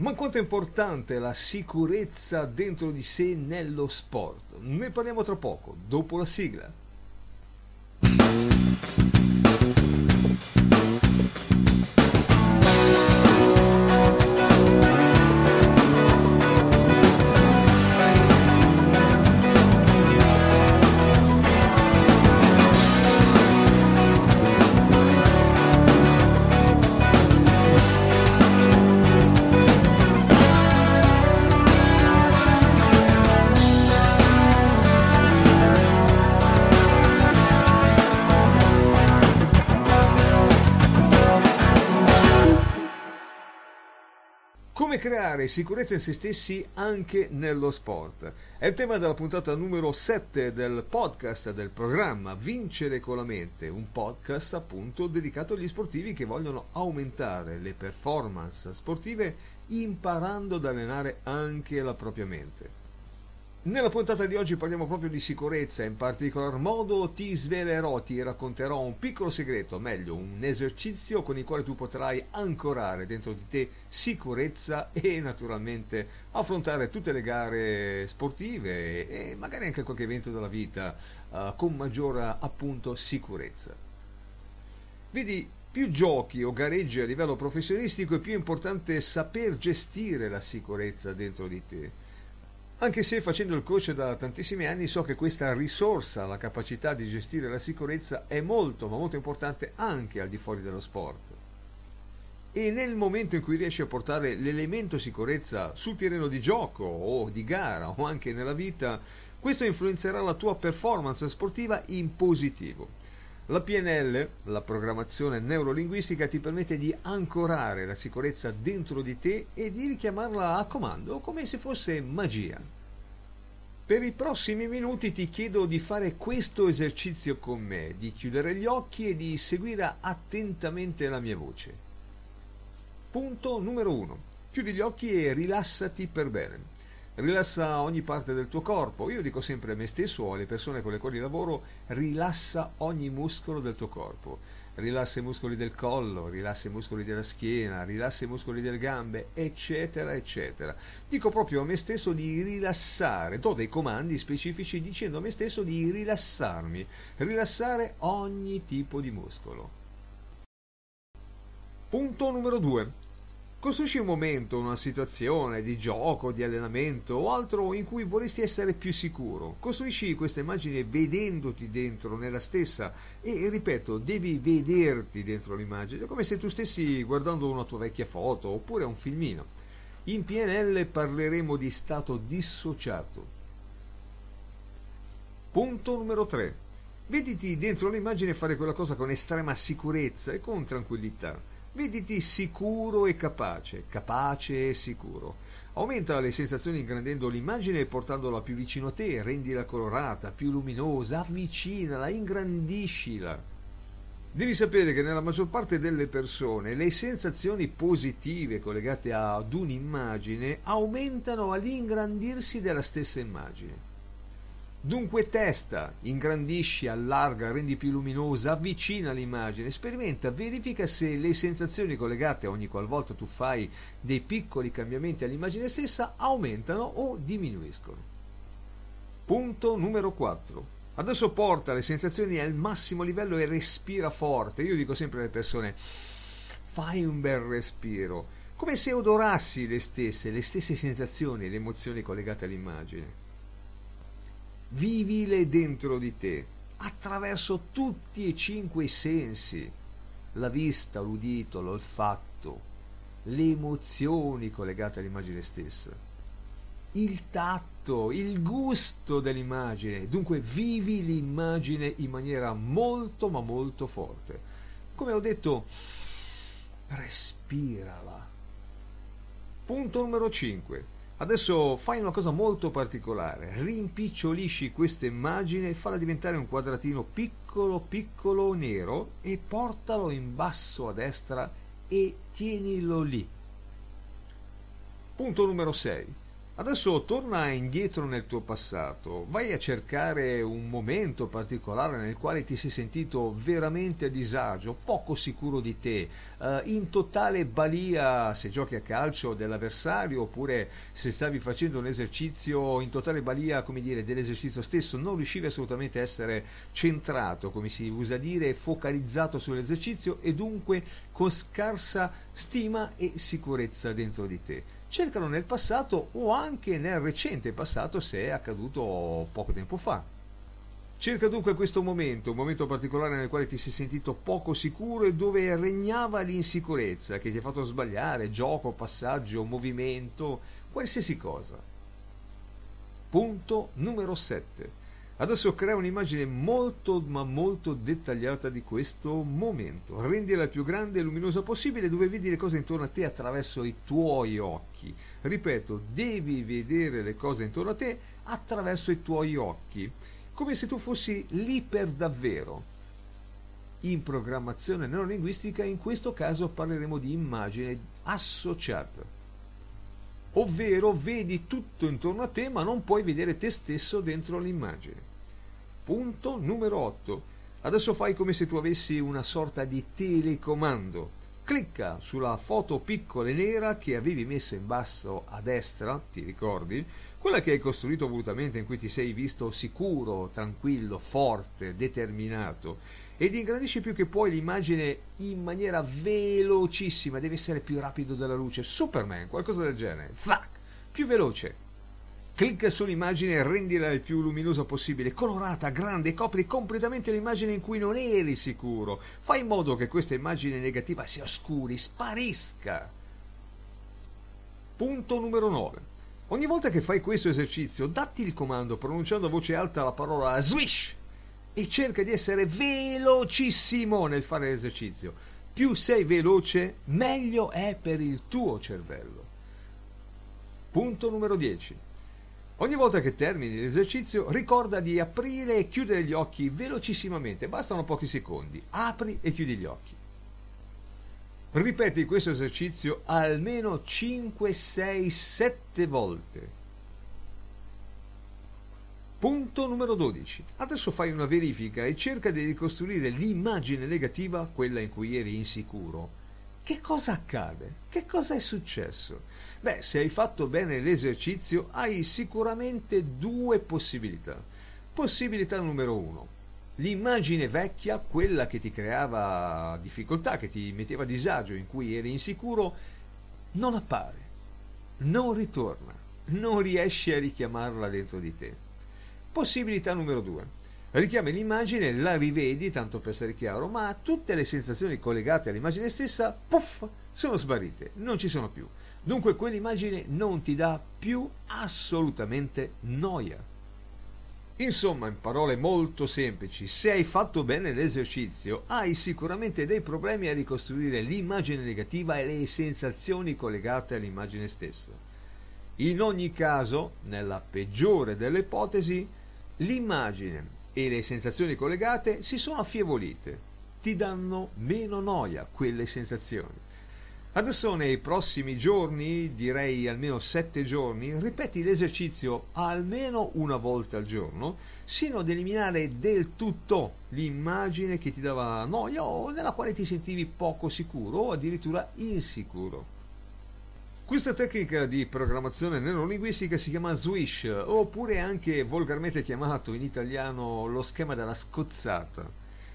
Ma quanto è importante la sicurezza dentro di sé nello sport? Ne parliamo tra poco, dopo la sigla. Come creare sicurezza in se stessi anche nello sport? È il tema della puntata numero 7 del podcast del programma Vincere con la mente, un podcast appunto dedicato agli sportivi che vogliono aumentare le performance sportive imparando ad allenare anche la propria mente. Nella puntata di oggi parliamo proprio di sicurezza, in particolar modo ti svelerò, ti racconterò un piccolo segreto, meglio un esercizio con il quale tu potrai ancorare dentro di te sicurezza e naturalmente affrontare tutte le gare sportive e magari anche qualche evento della vita uh, con maggiore appunto sicurezza. Vedi, più giochi o gareggi a livello professionistico è più importante saper gestire la sicurezza dentro di te anche se facendo il coach da tantissimi anni so che questa risorsa, la capacità di gestire la sicurezza, è molto, ma molto importante anche al di fuori dello sport. E nel momento in cui riesci a portare l'elemento sicurezza sul terreno di gioco o di gara o anche nella vita, questo influenzerà la tua performance sportiva in positivo. La PNL, la programmazione neurolinguistica, ti permette di ancorare la sicurezza dentro di te e di richiamarla a comando, come se fosse magia. Per i prossimi minuti ti chiedo di fare questo esercizio con me, di chiudere gli occhi e di seguire attentamente la mia voce. Punto numero 1. Chiudi gli occhi e rilassati per bene rilassa ogni parte del tuo corpo. Io dico sempre a me stesso o alle persone con le quali lavoro, rilassa ogni muscolo del tuo corpo. Rilassa i muscoli del collo, rilassa i muscoli della schiena, rilassa i muscoli delle gambe, eccetera, eccetera. Dico proprio a me stesso di rilassare, do dei comandi specifici dicendo a me stesso di rilassarmi, rilassare ogni tipo di muscolo. Punto numero 2. Costruisci un momento, una situazione di gioco, di allenamento o altro in cui vorresti essere più sicuro. Costruisci questa immagine vedendoti dentro nella stessa e ripeto, devi vederti dentro l'immagine, come se tu stessi guardando una tua vecchia foto oppure un filmino. In PNL parleremo di stato dissociato. Punto numero 3. Vediti dentro l'immagine fare quella cosa con estrema sicurezza e con tranquillità Vediti sicuro e capace, capace e sicuro. Aumenta le sensazioni ingrandendo l'immagine e portandola più vicino a te, rendila colorata, più luminosa, avvicinala, ingrandiscila. Devi sapere che nella maggior parte delle persone le sensazioni positive collegate ad un'immagine aumentano all'ingrandirsi della stessa immagine. Dunque testa, ingrandisci, allarga, rendi più luminosa, avvicina l'immagine, sperimenta, verifica se le sensazioni collegate ogni qualvolta tu fai dei piccoli cambiamenti all'immagine stessa aumentano o diminuiscono. Punto numero 4. Adesso porta le sensazioni al massimo livello e respira forte. Io dico sempre alle persone, fai un bel respiro, come se odorassi le stesse, le stesse sensazioni e le emozioni collegate all'immagine vivile dentro di te, attraverso tutti e cinque i sensi, la vista, l'udito, l'olfatto, le emozioni collegate all'immagine stessa, il tatto, il gusto dell'immagine, dunque vivi l'immagine in maniera molto ma molto forte. Come ho detto, respirala. Punto numero 5 Adesso fai una cosa molto particolare, rimpicciolisci questa immagine, e falla diventare un quadratino piccolo piccolo nero e portalo in basso a destra e tienilo lì. Punto numero 6. Adesso torna indietro nel tuo passato, vai a cercare un momento particolare nel quale ti sei sentito veramente a disagio, poco sicuro di te, eh, in totale balia se giochi a calcio dell'avversario oppure se stavi facendo un esercizio in totale balia, come dire, dell'esercizio stesso, non riuscivi assolutamente a essere centrato, come si usa dire, focalizzato sull'esercizio e dunque con scarsa stima e sicurezza dentro di te cercano nel passato o anche nel recente passato se è accaduto poco tempo fa. Cerca dunque questo momento, un momento particolare nel quale ti sei sentito poco sicuro e dove regnava l'insicurezza che ti ha fatto sbagliare gioco, passaggio, movimento, qualsiasi cosa. Punto numero 7. Adesso crea un'immagine molto ma molto dettagliata di questo momento, rendila il più grande e luminosa possibile dove vedi le cose intorno a te attraverso i tuoi occhi. Ripeto, devi vedere le cose intorno a te attraverso i tuoi occhi, come se tu fossi lì per davvero. In programmazione neurolinguistica in questo caso parleremo di immagine associata ovvero vedi tutto intorno a te ma non puoi vedere te stesso dentro l'immagine. Punto numero 8. Adesso fai come se tu avessi una sorta di telecomando. Clicca sulla foto piccola e nera che avevi messo in basso a destra, ti ricordi? Quella che hai costruito volutamente in cui ti sei visto sicuro, tranquillo, forte, determinato. Ed ingrandisci più che puoi l'immagine in maniera velocissima, deve essere più rapido della luce. Superman, qualcosa del genere. Zack, Più veloce. Clicca sull'immagine e rendila il più luminosa possibile, colorata, grande copri completamente l'immagine in cui non eri sicuro. Fai in modo che questa immagine negativa si oscuri, sparisca. Punto numero 9. Ogni volta che fai questo esercizio, datti il comando pronunciando a voce alta la parola swish e cerca di essere velocissimo nel fare l'esercizio. Più sei veloce, meglio è per il tuo cervello. Punto numero 10. Ogni volta che termini l'esercizio ricorda di aprire e chiudere gli occhi velocissimamente, bastano pochi secondi. Apri e chiudi gli occhi. Ripeti questo esercizio almeno 5, 6, 7 volte. Punto numero 12. Adesso fai una verifica e cerca di ricostruire l'immagine negativa, quella in cui eri insicuro che cosa accade? Che cosa è successo? Beh, se hai fatto bene l'esercizio hai sicuramente due possibilità. Possibilità numero uno. L'immagine vecchia, quella che ti creava difficoltà, che ti metteva a disagio, in cui eri insicuro, non appare, non ritorna, non riesci a richiamarla dentro di te. Possibilità numero due richiami l'immagine, la rivedi, tanto per essere chiaro, ma tutte le sensazioni collegate all'immagine stessa, puff, sono sparite, non ci sono più. Dunque quell'immagine non ti dà più assolutamente noia. Insomma, in parole molto semplici, se hai fatto bene l'esercizio, hai sicuramente dei problemi a ricostruire l'immagine negativa e le sensazioni collegate all'immagine stessa. In ogni caso, nella peggiore delle ipotesi, l'immagine e le sensazioni collegate si sono affievolite. Ti danno meno noia quelle sensazioni. Adesso nei prossimi giorni, direi almeno sette giorni, ripeti l'esercizio almeno una volta al giorno, sino ad eliminare del tutto l'immagine che ti dava noia o nella quale ti sentivi poco sicuro o addirittura insicuro. Questa tecnica di programmazione neurolinguistica si chiama swish, oppure anche volgarmente chiamato in italiano lo schema della scozzata,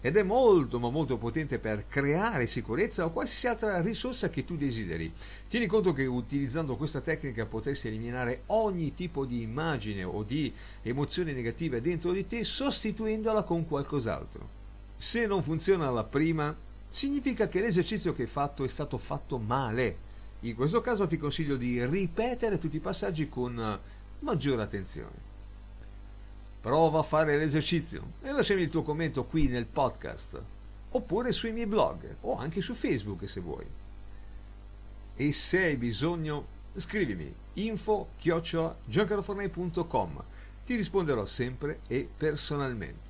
ed è molto ma molto potente per creare sicurezza o qualsiasi altra risorsa che tu desideri. Tieni conto che utilizzando questa tecnica potresti eliminare ogni tipo di immagine o di emozione negativa dentro di te sostituendola con qualcos'altro. Se non funziona la prima, significa che l'esercizio che hai fatto è stato fatto male in questo caso ti consiglio di ripetere tutti i passaggi con eh, maggiore attenzione. Prova a fare l'esercizio e lasciami il tuo commento qui nel podcast, oppure sui miei blog o anche su Facebook se vuoi. E se hai bisogno, scrivimi info chiocciolagiancarofornei.com. Ti risponderò sempre e personalmente.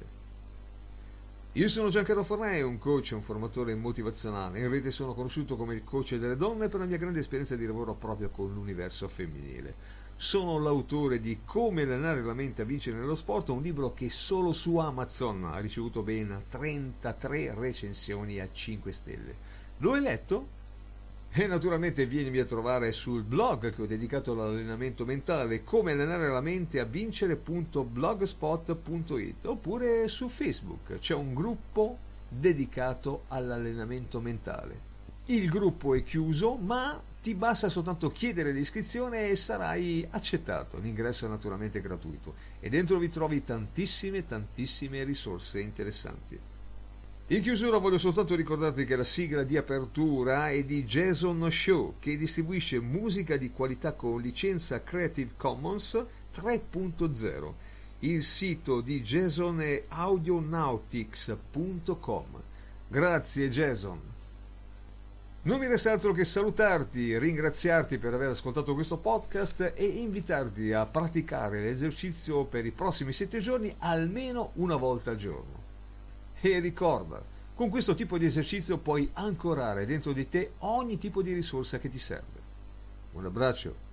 Io sono Giancarlo Fornei, un coach un formatore motivazionale. In rete sono conosciuto come il coach delle donne per la mia grande esperienza di lavoro proprio con l'universo femminile. Sono l'autore di Come allenare la mente a vincere nello sport, un libro che solo su Amazon ha ricevuto ben 33 recensioni a 5 stelle. Lo hai letto? E naturalmente vienimi a trovare sul blog che ho dedicato all'allenamento mentale come allenare la mente a vincere.blogspot.it oppure su Facebook c'è un gruppo dedicato all'allenamento mentale. Il gruppo è chiuso ma ti basta soltanto chiedere l'iscrizione e sarai accettato. L'ingresso è naturalmente gratuito e dentro vi trovi tantissime tantissime risorse interessanti. In chiusura voglio soltanto ricordarti che la sigla di apertura è di Jason Show, che distribuisce musica di qualità con licenza Creative Commons 3.0. Il sito di Jason è audionautics.com. Grazie Jason. Non mi resta altro che salutarti, ringraziarti per aver ascoltato questo podcast e invitarti a praticare l'esercizio per i prossimi 7 giorni almeno una volta al giorno. E ricorda, con questo tipo di esercizio puoi ancorare dentro di te ogni tipo di risorsa che ti serve. Un abbraccio.